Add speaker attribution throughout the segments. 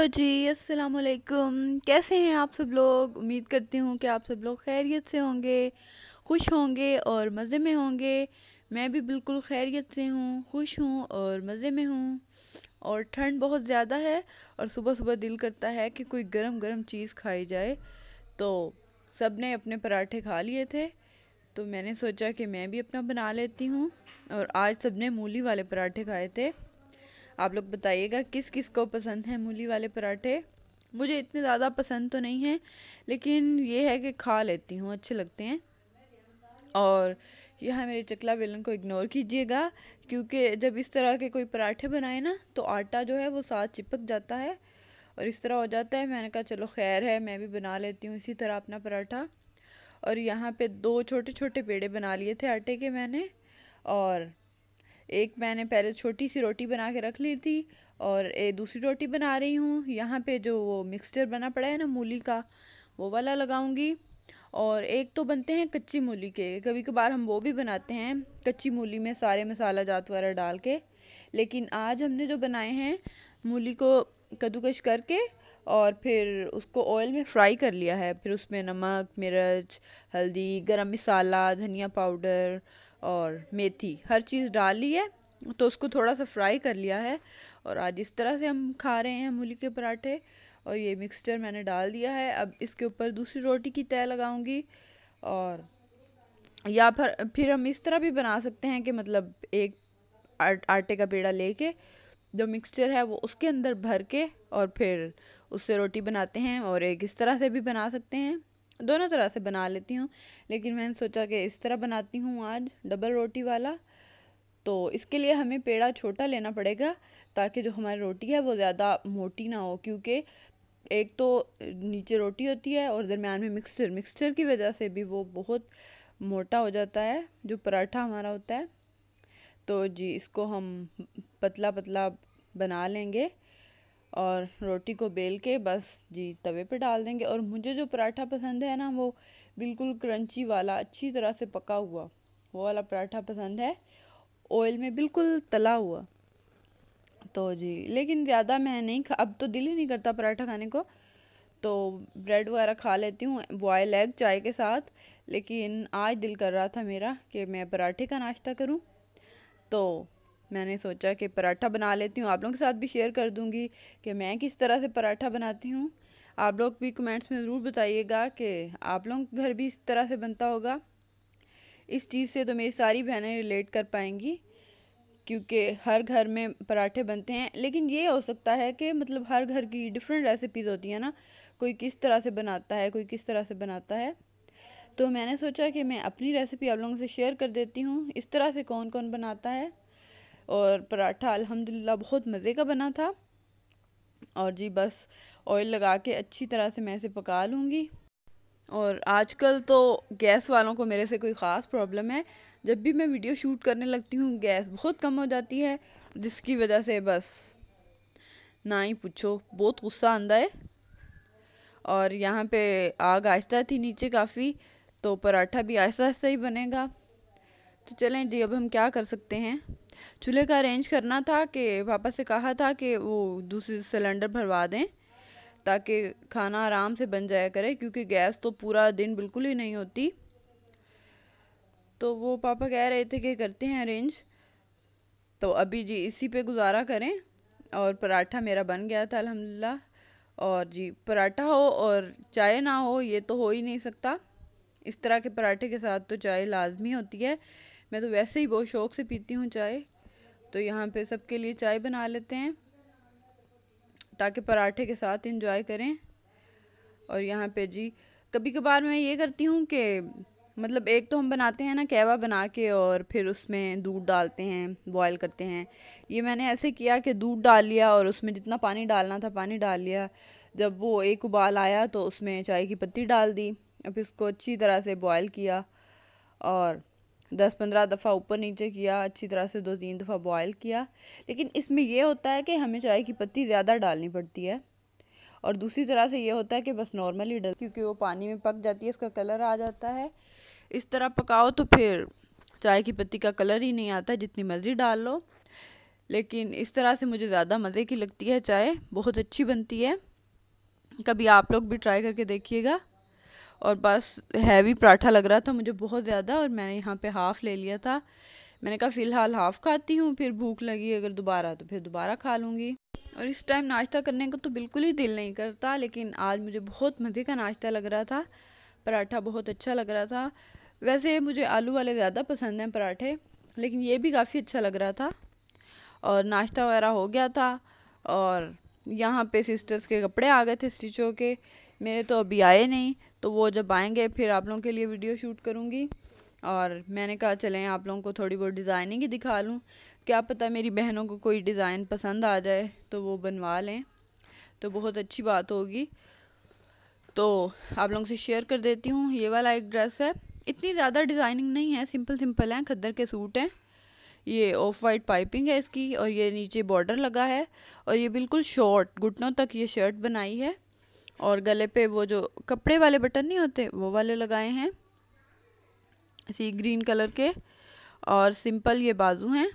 Speaker 1: hello जी अस्सलाम वालेकुम कैसे हैं आप सब लोग उम्मीद करती हूँ कि आप सब लोग खैरियत से होंगे खुश होंगे और मज़े में होंगे मैं भी बिल्कुल खैरियत से हूँ खुश हूँ और मज़े में हूँ और ठंड बहुत ज़्यादा है और सुबह सुबह दिल करता है कि कोई गरम गरम चीज़ खाई जाए तो सब ने अपने पराठे खा लिए थे तो मैंने सोचा कि मैं भी अपना बना लेती हूँ और आज सब ने मूली वाले पराठे खाए थे आप लोग बताइएगा किस किस को पसंद है मूली वाले पराठे मुझे इतने ज़्यादा पसंद तो नहीं है लेकिन ये है कि खा लेती हूँ अच्छे लगते हैं और यह है मेरे चकला बेलन को इग्नोर कीजिएगा क्योंकि जब इस तरह के कोई पराठे बनाए ना तो आटा जो है वो साथ चिपक जाता है और इस तरह हो जाता है मैंने कहा चलो खैर है मैं भी बना लेती हूँ इसी तरह अपना पराठा और यहाँ पे दो छोटे छोटे पेड़े बना लिए थे आटे के मैंने और एक मैंने पहले छोटी सी रोटी बना के रख ली थी और ए, दूसरी रोटी बना रही हूँ यहाँ पे जो वो मिक्सचर बना पड़ा है ना मूली का वो वाला लगाऊंगी और एक तो बनते हैं कच्ची मूली के कभी कभार हम वो भी बनाते हैं कच्ची मूली में सारे मसाला जात वगैरह डाल के लेकिन आज हमने जो बनाए हैं मूली को कद्दूकश करके और फिर उसको ऑयल में फ्राई कर लिया है फिर उसमें नमक मिर्च हल्दी गरम मसाला धनिया पाउडर और मेथी हर चीज़ डाल ली है तो उसको थोड़ा सा फ्राई कर लिया है और आज इस तरह से हम खा रहे हैं मूली के पराठे और ये मिक्सचर मैंने डाल दिया है अब इसके ऊपर दूसरी रोटी की तय लगाऊंगी और या फिर फिर हम इस तरह भी बना सकते हैं कि मतलब एक आटे का पेड़ा लेके जो मिक्सचर है वो उसके अंदर भर के और फिर उससे रोटी बनाते हैं और एक इस तरह से भी बना सकते हैं दोनों तरह से बना लेती हूँ लेकिन मैंने सोचा कि इस तरह बनाती हूँ आज डबल रोटी वाला तो इसके लिए हमें पेड़ा छोटा लेना पड़ेगा ताकि जो हमारी रोटी है वो ज़्यादा मोटी ना हो क्योंकि एक तो नीचे रोटी होती है और दरमियान में मिक्सचर मिक्सचर की वजह से भी वो बहुत मोटा हो जाता है जो पराठा हमारा होता है तो जी इसको हम पतला पतला बना लेंगे और रोटी को बेल के बस जी तवे पे डाल देंगे और मुझे जो पराठा पसंद है ना वो बिल्कुल क्रंची वाला अच्छी तरह से पका हुआ वो वाला पराठा पसंद है ऑयल में बिल्कुल तला हुआ तो जी लेकिन ज़्यादा मैं नहीं खा अब तो दिल ही नहीं करता पराठा खाने को तो ब्रेड वगैरह खा लेती हूँ बॉयल एग चाय के साथ लेकिन आज दिल कर रहा था मेरा कि मैं पराठे का नाश्ता करूँ तो मैंने सोचा कि पराठा बना लेती हूँ आप लोगों के साथ भी शेयर कर दूँगी कि मैं किस तरह से पराठा बनाती हूँ आप लोग भी कमेंट्स में ज़रूर बताइएगा कि आप लोगों के घर भी इस तरह से बनता होगा इस चीज़ से तो मेरी सारी बहनें रिलेट कर पाएंगी क्योंकि हर घर में पराठे बनते हैं लेकिन ये हो सकता है कि मतलब हर घर की डिफरेंट रेसिपीज़ होती हैं ना कोई किस तरह से बनाता है कोई किस तरह से बनाता है तो मैंने सोचा कि मैं अपनी रेसिपी आप लोगों से शेयर कर देती हूँ इस तरह से कौन कौन बनाता है और पराठा अल्हम्दुलिल्लाह बहुत मज़े का बना था और जी बस ऑयल लगा के अच्छी तरह से मैं इसे पका लूँगी और आजकल तो गैस वालों को मेरे से कोई ख़ास प्रॉब्लम है जब भी मैं वीडियो शूट करने लगती हूँ गैस बहुत कम हो जाती है जिसकी वजह से बस ना ही पूछो बहुत गुस्सा आंदा है और यहाँ पे आग आहिस्ता थी नीचे काफ़ी तो पराठा भी आहिस्ता आहिस्ता ही बनेगा तो चलें जी अब हम क्या कर सकते हैं चूल्हे का अरेंज करना था कि पापा से कहा था कि वो दूसरी सिलेंडर भरवा दें ताकि खाना आराम से बन जाया करे क्योंकि गैस तो पूरा दिन बिल्कुल ही नहीं होती तो वो पापा कह रहे थे कि करते हैं अरेंज तो अभी जी इसी पे गुजारा करें और पराठा मेरा बन गया था अल्हम्दुलिल्लाह और जी पराठा हो और चाय ना हो ये तो हो ही नहीं सकता इस तरह के पराठे के साथ तो चाय लाजमी होती है मैं तो वैसे ही बहुत शौक़ से पीती हूँ चाय तो यहाँ पे सबके लिए चाय बना लेते हैं ताकि पराठे के साथ इंजॉय करें और यहाँ पे जी कभी कभार मैं ये करती हूँ कि मतलब एक तो हम बनाते हैं ना कहवा बना के और फिर उसमें दूध डालते हैं बॉयल करते हैं ये मैंने ऐसे किया कि दूध डाल लिया और उसमें जितना पानी डालना था पानी डाल लिया जब वो एक उबाल आया तो उसमें चाय की पत्ती डाल दी अब इसको अच्छी तरह से बॉयल किया और दस पंद्रह दफ़ा ऊपर नीचे किया अच्छी तरह से दो तीन दफ़ा बॉयल किया लेकिन इसमें यह होता है कि हमें चाय की पत्ती ज़्यादा डालनी पड़ती है और दूसरी तरह से ये होता है कि बस नॉर्मली डल क्योंकि वो पानी में पक जाती है उसका कलर आ जाता है इस तरह पकाओ तो फिर चाय की पत्ती का कलर ही नहीं आता जितनी मर्ज़ी डाल लो लेकिन इस तरह से मुझे ज़्यादा मज़े की लगती है चाय बहुत अच्छी बनती है कभी आप लोग भी ट्राई करके देखिएगा और बस हैवी पराठा लग रहा था मुझे बहुत ज़्यादा और मैंने यहाँ पे हाफ़ ले लिया था मैंने कहा फ़िलहाल हाफ़ खाती हूँ फिर भूख लगी अगर दोबारा तो फिर दोबारा खा लूँगी और इस टाइम नाश्ता करने का तो बिल्कुल ही दिल नहीं करता लेकिन आज मुझे बहुत मज़े का नाश्ता लग रहा था पराठा बहुत अच्छा लग रहा था वैसे मुझे आलू वाले ज़्यादा पसंद हैं पराठे लेकिन ये भी काफ़ी अच्छा लग रहा था और नाश्ता वगैरह हो गया था और यहाँ पे सिस्टर्स के कपड़े आ गए थे स्टिचों के मेरे तो अभी आए नहीं तो वो जब आएंगे फिर आप लोगों के लिए वीडियो शूट करूँगी और मैंने कहा चलें आप लोगों को थोड़ी बहुत डिज़ाइनिंग ही दिखा लूँ क्या पता मेरी बहनों को कोई डिज़ाइन पसंद आ जाए तो वो बनवा लें तो बहुत अच्छी बात होगी तो आप लोगों से शेयर कर देती हूँ ये वाला एक ड्रेस है इतनी ज़्यादा डिज़ाइनिंग नहीं है सिंपल सिंपल हैं खद्दर के सूट हैं ये ऑफ वाइट पाइपिंग है इसकी और ये नीचे बॉर्डर लगा है और ये बिल्कुल शॉर्ट घुटनों तक ये शर्ट बनाई है और गले पे वो जो कपड़े वाले बटन नहीं होते वो वाले लगाए हैं सी ग्रीन कलर के और सिंपल ये बाजू हैं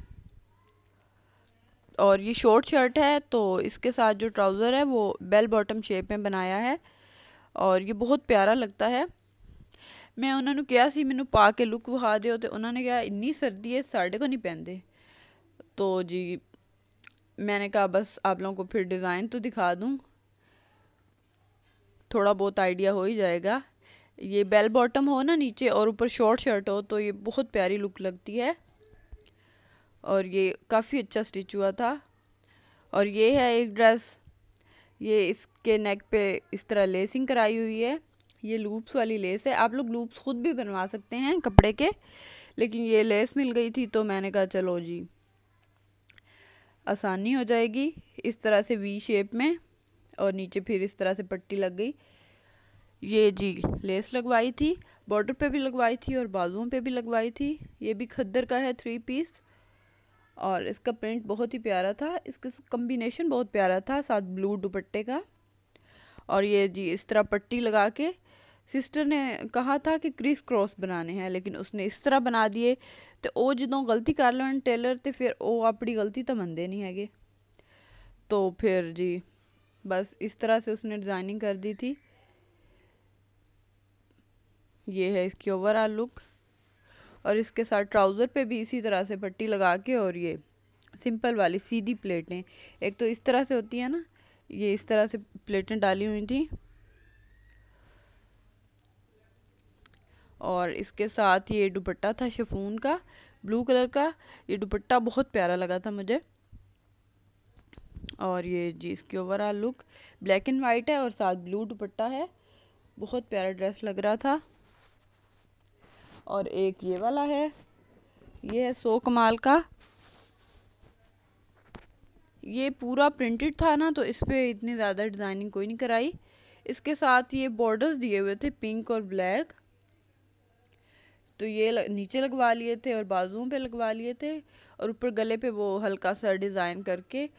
Speaker 1: और ये शॉर्ट शर्ट है तो इसके साथ जो ट्राउज़र है वो बेल बॉटम शेप में बनाया है और ये बहुत प्यारा लगता है मैं उन्होंने क्या सी ਸੀ पा के लुक ਲੁੱਕ ਵਿਖਾ तो उन्होंने कहा इन्नी सर्दी है साढ़े को नहीं पहनते तो जी मैंने कहा बस आप लोगों को फिर डिज़ाइन तो दिखा दूँ थोड़ा बहुत आइडिया हो ही जाएगा ये बेल बॉटम हो ना नीचे और ऊपर शॉर्ट शर्ट हो तो ये बहुत प्यारी लुक लगती है और ये काफ़ी अच्छा स्टिच हुआ था और ये है एक ड्रेस ये इसके नेक पे इस तरह लेसिंग कराई हुई है ये लूप्स वाली लेस है आप लोग लूप्स खुद भी बनवा सकते हैं कपड़े के लेकिन ये लेस मिल गई थी तो मैंने कहा चलो जी आसानी हो जाएगी इस तरह से वी शेप में और नीचे फिर इस तरह से पट्टी लग गई ये जी लेस लगवाई थी बॉर्डर पे भी लगवाई थी और बाजुओं पे भी लगवाई थी ये भी खद्दर का है थ्री पीस और इसका प्रिंट बहुत ही प्यारा था इसका कम्बिनेशन बहुत प्यारा था साथ ब्लू दुपट्टे का और ये जी इस तरह पट्टी लगा के सिस्टर ने कहा था कि क्रिस क्रॉस बनाने हैं लेकिन उसने इस तरह बना दिए तो वो जो गलती कर ਲੈਣ टेलर तो फिर वो अपनी गलती तो मनते नहीं है तो फिर जी बस इस तरह से उसने डिज़ाइनिंग कर दी थी ये है इसकी ओवरऑल लुक और इसके साथ ट्राउज़र पे भी इसी तरह से पट्टी लगा के और ये सिंपल वाली सीधी प्लेटें एक तो इस तरह से होती है ना ये इस तरह से प्लेटें डाली हुई थी और इसके साथ ये दुपट्टा था शफून का ब्लू कलर का ये दुपट्टा बहुत प्यारा लगा था मुझे और ये जी इसकी overall look black and white है और साथ ब्लू दुपट्टा है बहुत प्यारा ड्रेस लग रहा था और एक ये वाला है ये है सो कमाल का ये पूरा प्रिंटेड था ना तो इस पर इतनी ज़्यादा डिज़ाइनिंग कोई नहीं कराई इसके साथ ये बॉर्डर्स दिए हुए थे पिंक और ब्लैक तो ये लग, नीचे लगवा लिए थे और बाजुओं पे लगवा लिए थे और ऊपर गले पे वो हल्का सा डिज़ाइन करके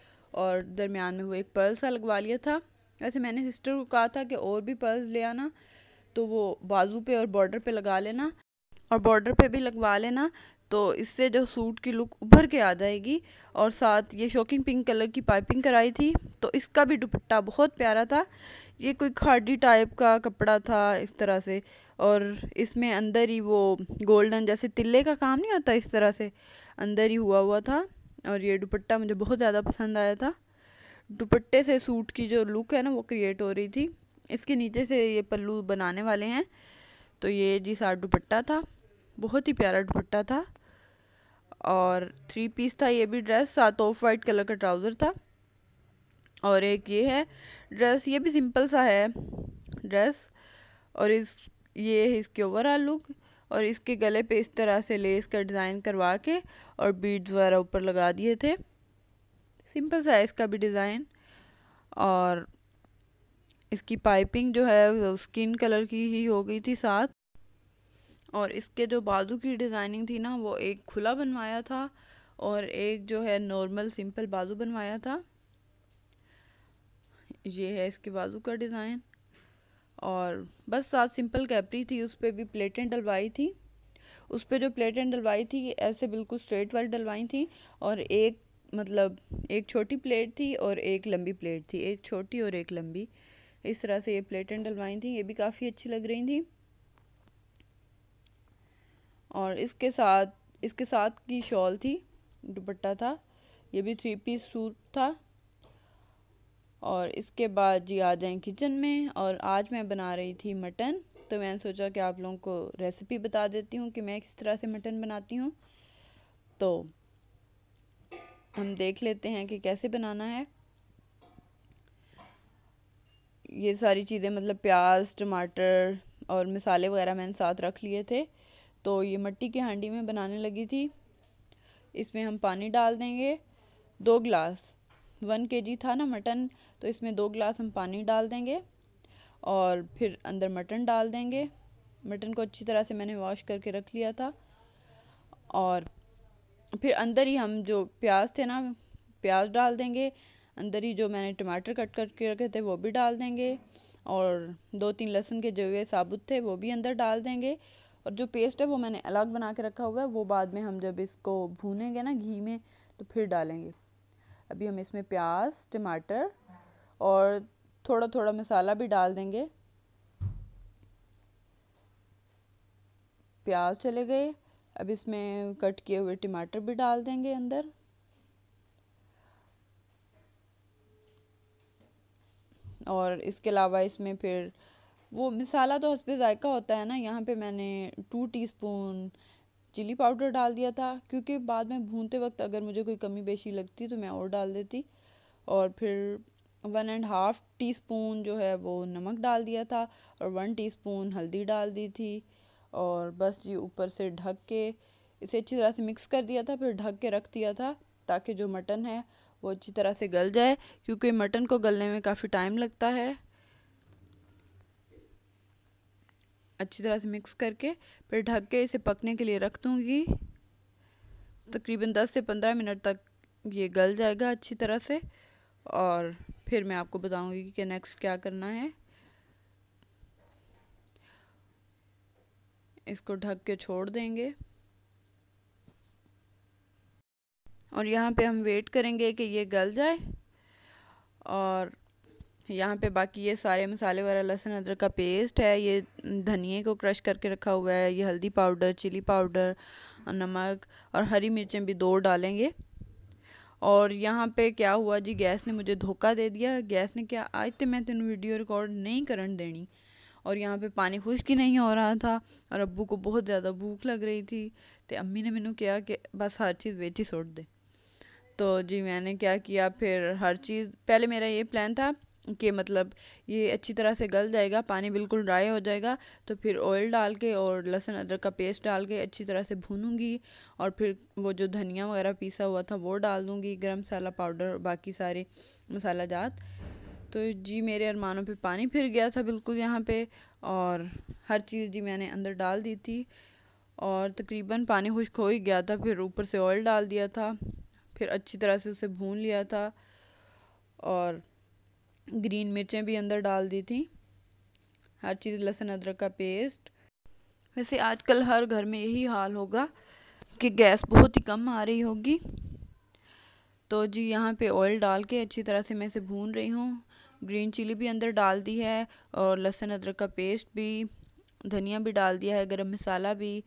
Speaker 1: और दरमियान में वो एक पर्ल सा लगवा लिया था वैसे मैंने सिस्टर को कहा था कि और भी पर्ल्स ले आना तो वो बाजू पे और बॉर्डर पे लगा लेना और बॉर्डर पे भी लगवा लेना तो इससे जो सूट की लुक उभर के आ जाएगी और साथ ये शॉकिंग पिंक कलर की पाइपिंग कराई थी तो इसका भी दुपट्टा बहुत प्यारा था ये कोई खाडी टाइप का कपड़ा था इस तरह से और इसमें अंदर ही वो गोल्डन जैसे तिल्ले का काम नहीं होता इस तरह से अंदर ही हुआ हुआ था और ये दुपट्टा मुझे बहुत ज़्यादा पसंद आया था दुपट्टे से सूट की जो लुक है ना वो क्रिएट हो रही थी इसके नीचे से ये पल्लू बनाने वाले हैं तो ये जी साठ दुपट्टा था बहुत ही प्यारा दुपट्टा था और थ्री पीस था ये भी ड्रेस साथ ऑफ वाइट कलर का ट्राउज़र था और एक ये है ड्रेस ये भी सिंपल सा है ड्रेस और इस ये है इसके ओवरऑल लुक और इसके गले पे इस तरह से लेस का डिज़ाइन करवा के और बीड्स वगैरह ऊपर लगा दिए थे सिंपल साइज़ का भी डिज़ाइन और इसकी पाइपिंग जो है वो स्किन कलर की ही हो गई थी साथ और इसके जो बाजू की डिज़ाइनिंग थी ना वो एक खुला बनवाया था और एक जो है नॉर्मल सिंपल बाजू बनवाया था ये है इसके बाजू का डिज़ाइन और बस साथ सिंपल कैपरी थी उस पर भी प्लेटें डलवाई थी उस पर जो प्लेटें डलवाई थी ऐसे बिल्कुल स्ट्रेट वाली डलवाई थी और एक मतलब एक छोटी प्लेट थी और एक लंबी प्लेट थी एक छोटी और एक लंबी इस तरह से ये प्लेटें डलवाई थी ये भी काफ़ी अच्छी लग रही थी और इसके साथ इसके साथ की शॉल थी दुपट्टा था ये भी थ्री पीस सूट था और इसके बाद जी आ जाएँ किचन में और आज मैं बना रही थी मटन तो मैंने सोचा कि आप लोगों को रेसिपी बता देती हूँ कि मैं किस तरह से मटन बनाती हूँ तो हम देख लेते हैं कि कैसे बनाना है ये सारी चीज़ें मतलब प्याज टमाटर और मसाले वगैरह मैंने साथ रख लिए थे तो ये मट्टी की हांडी में बनाने लगी थी इसमें हम पानी डाल देंगे दो गिलास वन के जी था ना मटन तो इसमें दो गिलास हम पानी डाल देंगे और फिर अंदर मटन डाल देंगे मटन को अच्छी तरह से मैंने वॉश करके रख लिया था और फिर अंदर ही हम जो प्याज थे ना प्याज डाल देंगे अंदर ही जो मैंने टमाटर कट करके रखे थे वो भी डाल देंगे और दो तीन लहसुन के जवे साबुत थे वो भी अंदर डाल देंगे और जो पेस्ट है वो मैंने अलग बना के रखा हुआ है वो बाद में हम जब इसको भूनेंगे ना घी में तो फिर डालेंगे अभी हम इसमें प्याज टमाटर और थोड़ा थोड़ा मसाला भी डाल देंगे प्याज चले गए अब इसमें कट किए हुए टमाटर भी डाल देंगे अंदर और इसके अलावा इसमें फिर वो मसाला तो हंस पे जायका होता है ना यहाँ पे मैंने टू टीस्पून चिली पाउडर डाल दिया था क्योंकि बाद में भूनते वक्त अगर मुझे कोई कमी बेशी लगती तो मैं और डाल देती और फिर one and half teaspoon जो है वो नमक डाल दिया था और वन टी स्पून हल्दी डाल दी थी और बस जी ऊपर से ढक के इसे अच्छी तरह से मिक्स कर दिया था फिर ढक के रख दिया था ताकि जो मटन है वो अच्छी तरह से गल जाए क्योंकि मटन को गलने में काफ़ी टाइम लगता है अच्छी तरह से मिक्स करके फिर ढक के इसे पकने के लिए रख दूँगी तकरीबन दस से पंद्रह मिनट तक ये गल जाएगा अच्छी तरह से और फिर मैं आपको बताऊँगी कि नेक्स्ट क्या करना है इसको ढक के छोड़ देंगे और यहाँ पे हम वेट करेंगे कि ये गल जाए और यहाँ पे बाकी ये सारे मसाले वाला लहसुन अदरक का पेस्ट है ये धनिए को क्रश करके रखा हुआ है ये हल्दी पाउडर चिली पाउडर नमक और हरी मिर्चें भी दो डालेंगे और यहाँ पे क्या हुआ जी गैस ने मुझे धोखा दे दिया गैस ने क्या आज तो मैं तेन तो वीडियो रिकॉर्ड नहीं करण देनी और यहाँ पे पानी खुश्क ही नहीं हो रहा था और अबू को बहुत ज़्यादा भूख लग रही थी तो अम्मी ने मैंने क्या कि बस हर चीज़ वेच ही छोड़ दे तो जी मैंने क्या किया फिर हर चीज़ पहले मेरा ये प्लान था कि मतलब ये अच्छी तरह से गल जाएगा पानी बिल्कुल ड्राई हो जाएगा तो फिर ऑयल डाल के और लहसुन अदरक का पेस्ट डाल के अच्छी तरह से भूनूंगी और फिर वो जो धनिया वगैरह पीसा हुआ था वो डाल दूँगी गर्म मसाला पाउडर बाकी सारे मसाला जात तो जी मेरे अरमानों पे पानी फिर गया था बिल्कुल यहाँ पे और हर चीज़ जी मैंने अंदर डाल दी थी और तकरीबन पानी खुश्क हो ही गया था फिर ऊपर से ऑयल डाल दिया था फिर अच्छी तरह से उसे भून लिया था और ग्रीन मिर्चें भी अंदर डाल दी थी हर चीज़ लहसुन अदरक का पेस्ट वैसे आजकल हर घर में यही हाल होगा कि गैस बहुत ही कम आ रही होगी तो जी यहाँ पे ऑयल डाल के अच्छी तरह से मैं इसे भून रही हूँ ग्रीन चिली भी अंदर डाल दी है और लहसुन अदरक का पेस्ट भी धनिया भी डाल दिया है गरम मसाला भी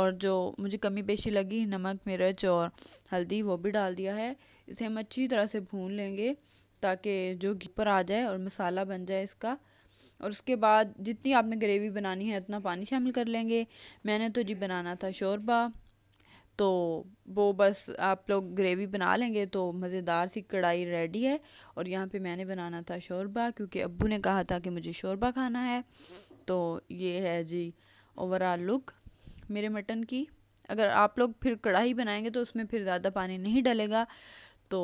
Speaker 1: और जो मुझे कमी पेशी लगी नमक मिर्च और हल्दी वो भी डाल दिया है इसे हम अच्छी तरह से भून लेंगे ताकि जो घी पर आ जाए और मसाला बन जाए इसका और उसके बाद जितनी आपने ग्रेवी बनानी है उतना पानी शामिल कर लेंगे मैंने तो जी बनाना था शोरबा तो वो बस आप लोग ग्रेवी बना लेंगे तो मज़ेदार सी कढ़ाई रेडी है और यहाँ पे मैंने बनाना था शोरबा क्योंकि अब्बू ने कहा था कि मुझे शोरबा खाना है तो ये है जी ओवरऑल लुक मेरे मटन की अगर आप लोग फिर कढ़ाई बनाएंगे तो उसमें फिर ज़्यादा पानी नहीं डलेगा तो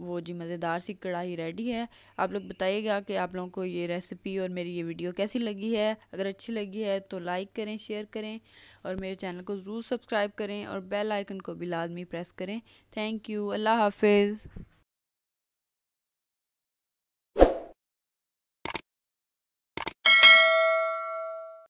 Speaker 1: वो जी मज़ेदार सी कढ़ाई रेडी है आप लोग बताइएगा कि आप लोगों को ये रेसिपी और मेरी ये वीडियो कैसी लगी है अगर अच्छी लगी है तो लाइक करें शेयर करें और मेरे चैनल को ज़रूर सब्सक्राइब करें और बेल आइकन को भी लाजमी प्रेस करें थैंक यू अल्लाह हाफिज़